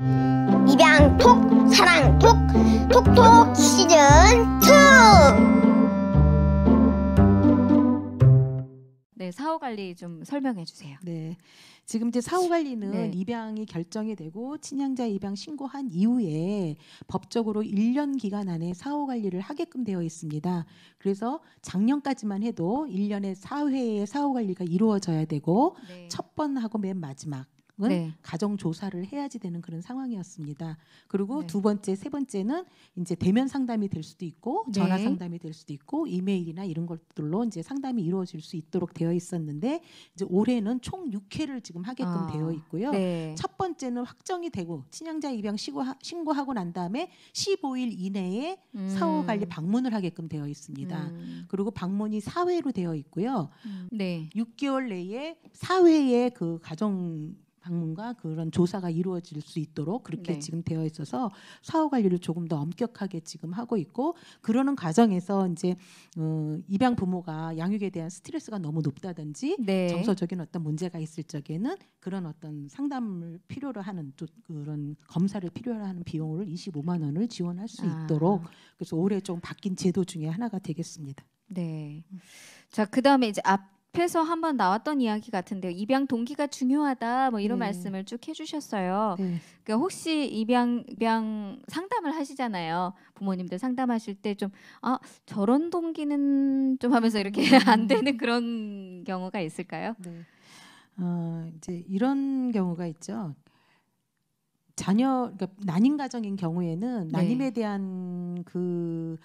입양톡 사랑톡 톡톡 시즌 2 네, 사후 관리 좀 설명해 주세요. 네. 지금 이제 사후 관리는 네. 입양이 결정이 되고 친양자 입양 신고한 이후에 법적으로 1년 기간 안에 사후 관리를 하게끔 되어 있습니다. 그래서 작년까지만 해도 1년에 4회의 사후 관리가 이루어져야 되고 네. 첫 번하고 맨 마지막 네. 네. 가정 조사를 해야지 되는 그런 상황이었습니다. 그리고 네. 두 번째, 세 번째는 이제 대면 상담이 될 수도 있고 네. 전화 상담이 될 수도 있고 이메일이나 이런 것들로 이제 상담이 이루어질 수 있도록 되어 있었는데 이제 올해는 총 6회를 지금 하게끔 아, 되어 있고요. 네. 첫 번째는 확정이 되고 친양자 입양 신고하, 고난 다음에 15일 이내에 음. 사후 관리 방문을 하게끔 되어 있습니다. 음. 그리고 방문이 4회로 되어 있고요. 음. 네. 6개월 내에 4회의 그 가정 방문과 그런 조사가 이루어질 수 있도록 그렇게 네. 지금 되어 있어서 사후 관리를 조금 더 엄격하게 지금 하고 있고 그러는 과정에서 이제 어, 입양 부모가 양육에 대한 스트레스가 너무 높다든지 네. 정서적인 어떤 문제가 있을 적에는 그런 어떤 상담을 필요로 하는 또 그런 검사를 필요로 하는 비용을 25만 원을 지원할 수 아. 있도록 그래서 올해 좀 바뀐 제도 중에 하나가 되겠습니다. 네. 자, 그다음에 이제 앞 앞에서 한번 나왔던 이야기 같은데요. 입양 동기가 중요하다 뭐 이런 네. 말씀을 쭉 해주셨어요. 네. 그까 그러니까 혹시 입양 입양 상담을 하시잖아요. 부모님들 상담하실 때 좀아 저런 동기는 좀 하면서 이렇게 음. 안 되는 그런 경우가 있을까요? 네. 어, 이제 이런 경우가 있죠. 자녀 그러니까 난임 가정인 경우에는 네. 난임에 대한 그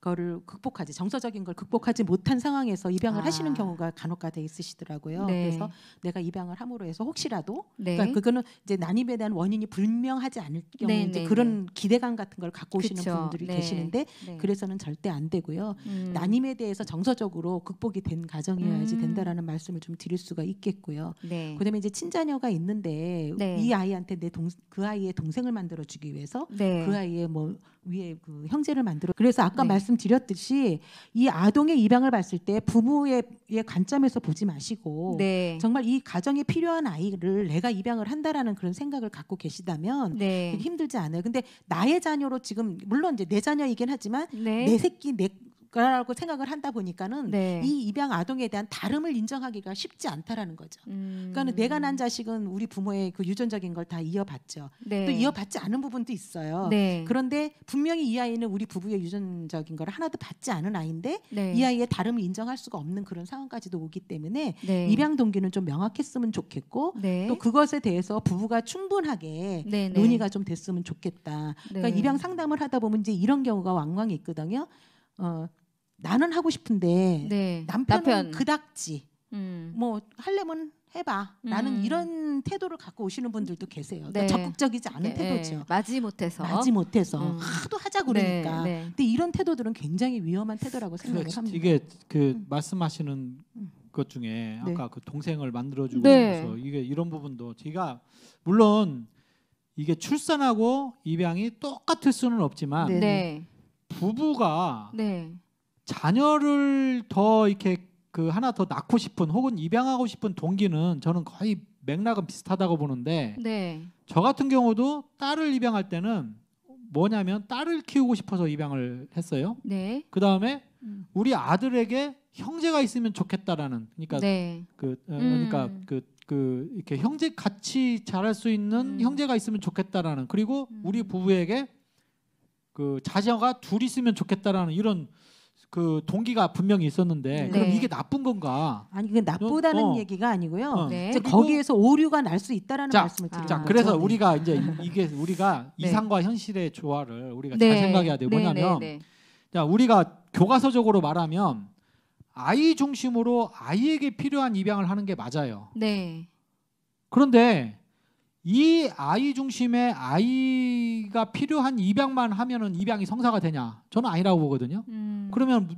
거를 극복하지 정서적인 걸 극복하지 못한 상황에서 입양을 아. 하시는 경우가 간혹가다 있으시더라고요. 네. 그래서 내가 입양을 함으로 해서 혹시라도 네. 그러니까 그거는 이제 난임에 대한 원인이 불명하지 않을 경우 네, 이제 네, 그런 네. 기대감 같은 걸 갖고 오시는 그쵸. 분들이 네. 계시는데 그래서는 절대 안 되고요. 음. 난임에 대해서 정서적으로 극복이 된 가정이어야지 음. 된다라는 말씀을 좀 드릴 수가 있겠고요. 그다음에 이제 친자녀가 있는데 이 아이한테 내 동 그 아이의 동생을 만들어 주기 위해서 그 아이의 뭐 위에 그 형제를 만들어 그래서 아까 네. 말씀드렸듯이 이 아동의 입양을 봤을 때부부의 관점에서 보지 마시고 네. 정말 이 가정에 필요한 아이를 내가 입양을 한다라는 그런 생각을 갖고 계시다면 네. 힘들지 않아요. 근데 나의 자녀로 지금 물론 이제 내 자녀이긴 하지만 네. 내 새끼 내 거라고 생각을 한다 보니까는 네. 이 입양 아동에 대한 다름을 인정하기가 쉽지 않다라는 거죠. 음. 그러니까 내가 난 자식은 우리 부모의 그 유전적인 걸 다 이어받죠. 네. 또 이어받지 않은 부분도 있어요. 네. 그런데 분명히 이 아이는 우리 부부의 유전적인 걸 하나도 받지 않은 아이인데 네. 이 아이의 다름을 인정할 수가 없는 그런 상황까지도 오기 때문에 네. 입양 동기는 좀 명확했으면 좋겠고 네. 또 그것에 대해서 부부가 충분하게 논의가 좀 됐으면 좋겠다. 그러니까 입양 상담을 하다 보면 이제 이런 경우가 왕왕 있거든요. 어, 나는 하고 싶은데 네. 남편은 남편. 그닥지 음. 뭐 할래면 해봐. 나는 음. 이런 태도를 갖고 오시는 분들도 계세요. 그러니까 네. 적극적이지 않은 네. 태도죠. 맞지 못해서. 맞지 못해서 음. 하도 하자 네. 그러니까. 네. 근데 이런 태도들은 굉장히 위험한 태도라고 그 생각을 합니다. 이게 그 음. 말씀하시는 음. 것 중에 네. 아까 그 동생을 만들어주고 그래서 네. 이게 이런 부분도 제가 물론 이게 출산하고 입양이 똑같을 수는 없지만 부부가 자녀를 더 이렇게 그 하나 더 낳고 싶은 혹은 입양하고 싶은 동기는 저는 거의 맥락은 비슷하다고 보는데 네. 저 같은 경우도 딸을 입양할 때는 뭐냐면 딸을 키우고 싶어서 입양을 했어요. 네. 그 다음에 음. 우리 아들에게 형제가 있으면 좋겠다라는 그러니까 네. 그 어, 음. 그러니까 음. 그, 그 이렇게 형제 같이 자랄 수 있는 음. 형제가 있으면 좋겠다라는 그리고 음. 우리 부부에게 그 자녀가 둘 있으면 좋겠다라는 이런 그 동기가 분명히 있었는데 네. 그럼 이게 나쁜 건가? 아니 그건 나쁘다는 어, 어. 얘기가 아니고요. 어. 네. 이제 거기에서 오류가 날 수 있다라는 자, 말씀을 드립니다거 그래서 네. 우리가 이제 이- 게 우리가 네. 이상과 현실의 조화를 우리가 네. 잘 생각해야 돼요. 네, 네, 뭐냐면 네. 자, 우리가 교과서적으로 말하면 아이 중심으로 아이에게 필요한 입양을 하는 게 맞아요. 네. 그런데 이 아이 중심의 아이가 필요한 입양만 하면은 입양이 성사가 되냐? 저는 아니라고 보거든요. 음. 그러면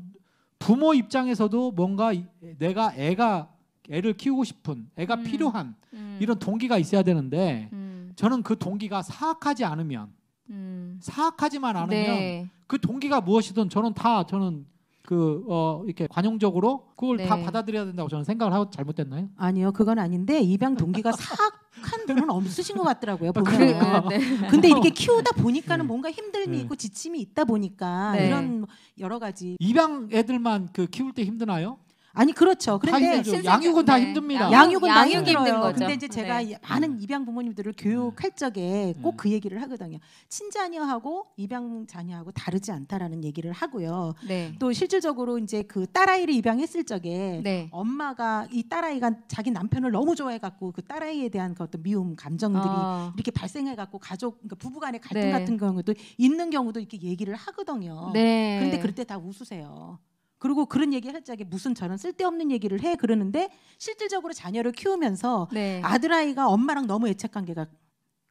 부모 입장에서도 뭔가 내가 애가 애를 키우고 싶은 애가 음. 필요한 음. 이런 동기가 있어야 되는데 음. 저는 그 동기가 사악하지 않으면 음. 사악하지만 않으면 네. 그 동기가 무엇이든 저는 다 저는 그 어, 이렇게 관용적으로 그걸 네. 다 받아들여야 된다고 저는 생각을 하고 잘못됐나요? 아니요, 그건 아닌데 입양 동기가 사악한 분은 없으신 것 같더라고요. 아, 보면. 그러니까, 네. 네. 근데 이렇게 키우다 보니까는 네. 뭔가 힘듦이 네. 있고 지침이 있다 보니까 네. 이런 여러 가지. 입양 애들만 그 키울 때 힘드나요? 아니 그렇죠. 그런데 네. 다 양육은 다 힘듭니다. 양육은 다 힘들어요. 거죠. 근데 그렇죠. 이제 네. 제가 네. 많은 입양 부모님들을 교육할 적에 음. 꼭그 얘기를 하거든요. 친자녀하고 입양 자녀하고 다르지 않다라는 얘기를 하고요. 네. 또 실질적으로 이제 그 딸아이를 입양했을 적에 네. 엄마가 이 딸아이가 자기 남편을 너무 좋아해 갖고 그 딸아이에 대한 그 어떤 미움 감정들이 어. 이렇게 발생해 갖고 가족 그러니까 부부간의 갈등 네. 같은 경우도 있는 경우도 이렇게 얘기를 하거든요. 그런데 그럴 때 다 웃으세요. 그리고 그런 얘기 할 적에 무슨 저런 쓸데없는 얘기를 해 그러는데 실질적으로 자녀를 키우면서 네. 아들아이가 엄마랑 너무 애착관계가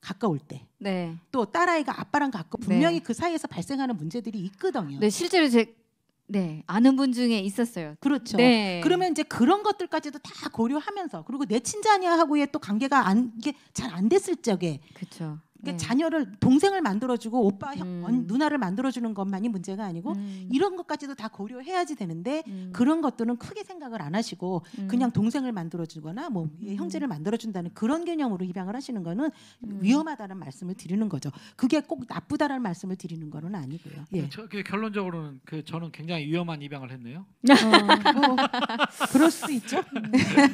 가까울 때. 네. 또 딸아이가 아빠랑 가까 분명히 네. 그 사이에서 발생하는 문제들이 있거든요. 네, 실제로 제 네, 아는 분 중에 있었어요. 그렇죠. 네. 그러면 이제 그런 것들까지도 다 고려하면서 그리고 내 친자녀하고의 또 관계가 안 이게 잘 안 됐을 적에 그렇죠. 그러니까 네. 자녀를 동생을 만들어주고 오빠 형, 음. 누나를 만들어주는 것만이 문제가 아니고 음. 이런 것까지도 다 고려해야지 되는데 음. 그런 것들은 크게 생각을 안 하시고 음. 그냥 동생을 만들어주거나 뭐 음. 형제를 만들어준다는 그런 개념으로 입양을 하시는 거는 위험하다는 말씀을 드리는 거죠. 그게 꼭 나쁘다라는 말씀을 드리는 거는 아니고요. 예. 예. 저, 그 결론적으로는 그 저는 굉장히 위험한 입양을 했네요. 어, 뭐, 그럴 수 있죠.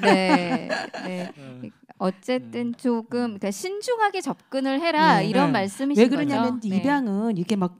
네. 네. 네. 어쨌든 음. 조금 그러니까 신중하게 접근을 해라 네. 이런 네. 말씀이신 거죠. 왜 그러냐면 거죠? 네. 입양은 이게 막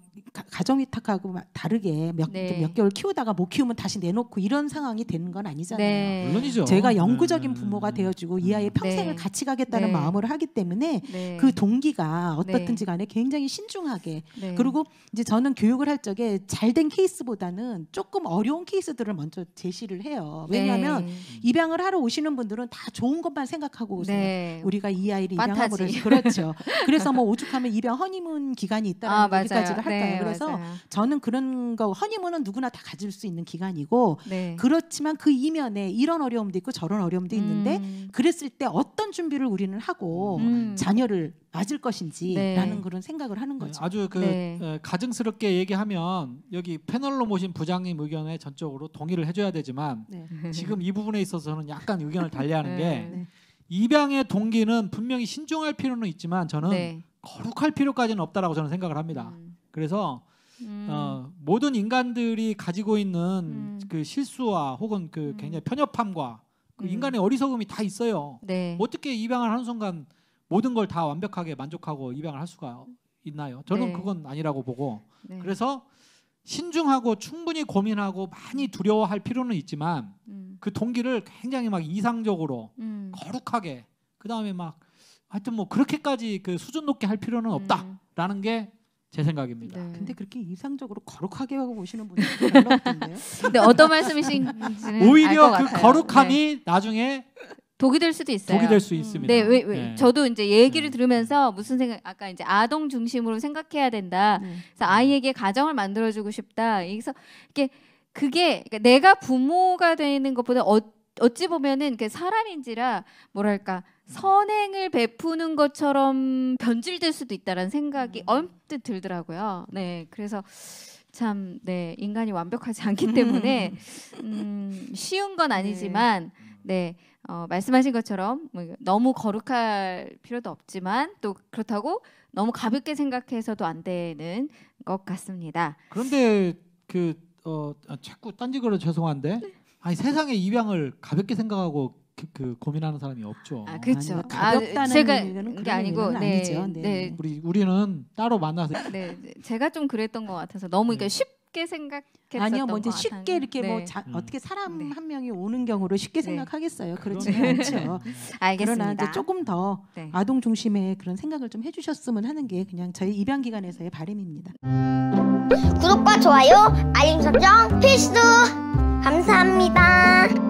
가정 위탁하고 다르게 몇, 네. 몇 개월 키우다가 못 키우면 다시 내놓고 이런 상황이 되는 건 아니잖아요. 네. 물론이죠. 제가 네. 영구적인 부모가 되어주고 이 아이의 음. 평생을 네. 같이 가겠다는 네. 마음으로 하기 때문에 네. 그 동기가 어떻든지 간에 굉장히 신중하게 그리고 이제 저는 교육을 할 적에 잘 된 케이스보다는 조금 어려운 케이스들을 먼저 제시를 해요. 왜냐하면 입양을 하러 오시는 분들은 다 좋은 것만 생각하고 오세요. 우리가 이 아이를 입양하고 그래서 그렇죠. 그래서 뭐 오죽하면 입양 허니문 기간이 있다는 아, 얘기까지를 할까 있아요 그래서 맞아요. 저는 그런 거 허니문은 누구나 다 가질 수 있는 기간이고 네. 그렇지만 그 이면에 이런 어려움도 있고 저런 어려움도 음. 있는데 그랬을 때 어떤 준비를 우리는 하고 음. 자녀를 맞을 것인지라는 네. 그런 생각을 하는 네, 거죠. 아주 그 네. 에, 가증스럽게 얘기하면 여기 패널로 모신 부장님 의견에 전적으로 동의를 해줘야 되지만 네. 지금 이 부분에 있어서는 약간 의견을 달리하는 게. 입양의 동기는 분명히 신중할 필요는 있지만 저는 네. 거룩할 필요까지는 없다라고 저는 생각을 합니다. 음. 그래서 음. 어, 모든 인간들이 가지고 있는 음. 그 실수와 혹은 그 음. 굉장히 편협함과 그 음. 인간의 어리석음이 다 있어요. 네. 어떻게 입양을 하는 순간 모든 걸 다 완벽하게 만족하고 입양을 할 수가 있나요? 저는 네. 그건 아니라고 보고 네. 그래서 신중하고 충분히 고민하고 많이 음. 두려워할 필요는 있지만 음. 그 동기를 굉장히 막 이상적으로 음. 거룩하게 그 다음에 막 하여튼 뭐 그렇게까지 그 수준 높게 할 필요는 없다라는 게제 생각입니다. 네. 근데 그렇게 이상적으로 거룩하게 하고 보시는 분이 없던데요. 근데 어떤 말씀이신지는 오히려 그 같아요. 네. 거룩함이 네. 나중에 독이 될 수도 있어요. 독이 될 수 있습니다. 네, 왜, 왜. 네. 저도 이제 얘기를 네. 들으면서 무슨 생각 아까 이제 아동 중심으로 생각해야 된다. 네. 그래서 아이에게 가정을 만들어 주고 싶다. 그래서 이게 그게 그러니까 내가 부모가 되는 것보다 어, 어찌 보면은 그 사람인지라 뭐랄까 선행을 베푸는 것처럼 변질될 수도 있다라는 생각이 음. 언뜻 들더라고요. 네, 그래서 참, 네, 인간이 완벽하지 않기 음. 때문에 음, 쉬운 건 네. 아니지만, 네, 어, 말씀하신 것처럼 뭐 너무 거룩할 필요도 없지만 또 그렇다고 너무 가볍게 생각해서도 안 되는 것 같습니다. 그런데 그 어, 아, 자꾸 딴지 걸어 죄송한데, 네. 아니 세상의 입양을 가볍게 생각하고 그, 그 고민하는 사람이 없죠. 아 그렇죠. 아, 제가 그게 아니고 네, 아니죠. 네, 네. 네. 우리 우리는 따로 만나서 네, 네. 제가 좀 그랬던 것 같아서 너무 그러니까 쉽게 생각했었던 아니요, 뭐 이제 쉽게 같아요. 이렇게 뭐 자, 음. 어떻게 사람 한 명이 오는 경우로 쉽게 생각하겠어요. 그렇지 않죠. 알겠습니다. 그러나 이제 조금 더 아동 중심의 그런 생각을 좀 해주셨으면 하는 게 그냥 저희 입양 기관에서의 바람입니다. 구독과 좋아요, 알림 설정 필수. 감사합니다.